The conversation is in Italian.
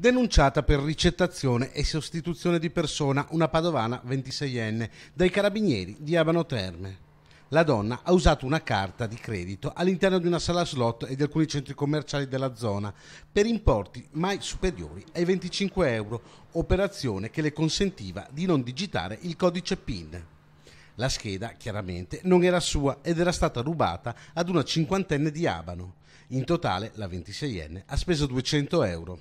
denunciata per ricettazione e sostituzione di persona una padovana 26enne dai carabinieri di Abano Terme la donna ha usato una carta di credito all'interno di una sala slot e di alcuni centri commerciali della zona per importi mai superiori ai 25 euro, operazione che le consentiva di non digitare il codice PIN. La scheda, chiaramente, non era sua ed era stata rubata ad una cinquantenne di Abano. In totale, la 26enne ha speso 200 euro.